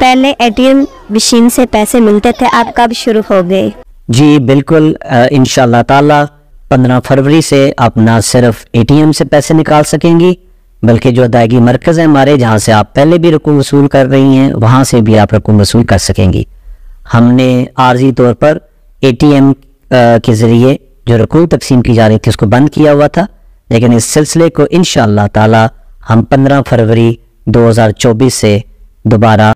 पहले ATM machine से पैसे मिलते थे आप कब शुरू हो गए जी बिल्कुल इन ताला पंद्रह फरवरी से आप ना सिर्फ एटीएम से पैसे निकाल सकेंगी बल्कि जो अदायगी मरकज़ है हमारे जहाँ से आप पहले भी रकम वसूल कर रही हैं वहाँ से भी आप रकम वसूल कर सकेंगी हमने आर्जी तौर पर एटीएम के ज़रिए जो रकूम तकसीम की जा रही थी उसको बंद किया हुआ था लेकिन इस सिलसिले को इन ताला हम पंद्रह फरवरी 2024 से दोबारा